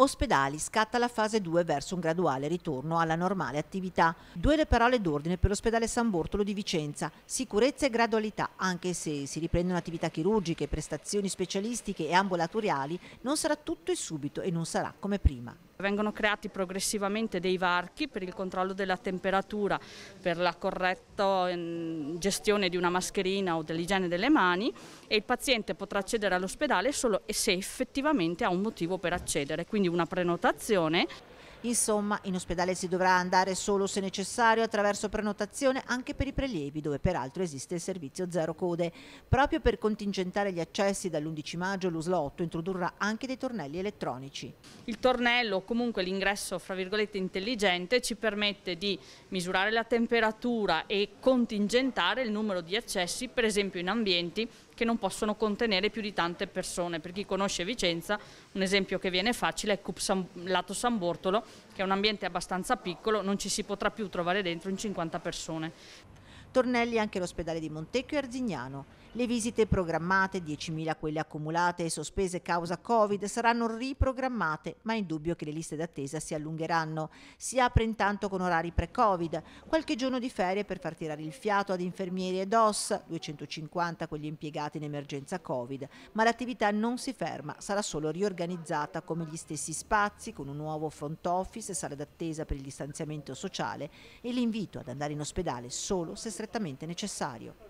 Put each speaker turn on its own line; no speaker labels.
Ospedali scatta la fase 2 verso un graduale ritorno alla normale attività. Due le parole d'ordine per l'ospedale San Bortolo di Vicenza. Sicurezza e gradualità, anche se si riprendono attività chirurgiche, prestazioni specialistiche e ambulatoriali, non sarà tutto e subito e non sarà come prima.
Vengono creati progressivamente dei varchi per il controllo della temperatura, per la corretta ehm, gestione di una mascherina o dell'igiene delle mani e il paziente potrà accedere all'ospedale solo se effettivamente ha un motivo per accedere, quindi una prenotazione Insomma,
in ospedale si dovrà andare solo se necessario attraverso prenotazione anche per i prelievi, dove peraltro esiste il servizio zero code. Proprio per contingentare gli accessi dall'11 maggio l'USLOTTO introdurrà anche dei tornelli elettronici.
Il tornello o comunque l'ingresso fra virgolette intelligente ci permette di misurare la temperatura e contingentare il numero di accessi per esempio in ambienti che non possono contenere più di tante persone. Per chi conosce Vicenza, un esempio che viene facile è Cup San, Lato San Bortolo, che è un ambiente abbastanza piccolo, non ci si potrà più trovare dentro in 50 persone
tornelli anche l'ospedale di Montecchio e Arzignano. Le visite programmate, 10.000 quelle accumulate e sospese causa Covid, saranno riprogrammate, ma è indubbio che le liste d'attesa si allungheranno. Si apre intanto con orari pre-Covid, qualche giorno di ferie per far tirare il fiato ad infermieri ed OS, 250 quelli impiegati in emergenza Covid, ma l'attività non si ferma, sarà solo riorganizzata come gli stessi spazi, con un nuovo front office, sale d'attesa per il distanziamento sociale e l'invito ad andare in ospedale solo se strettamente strettamente necessario.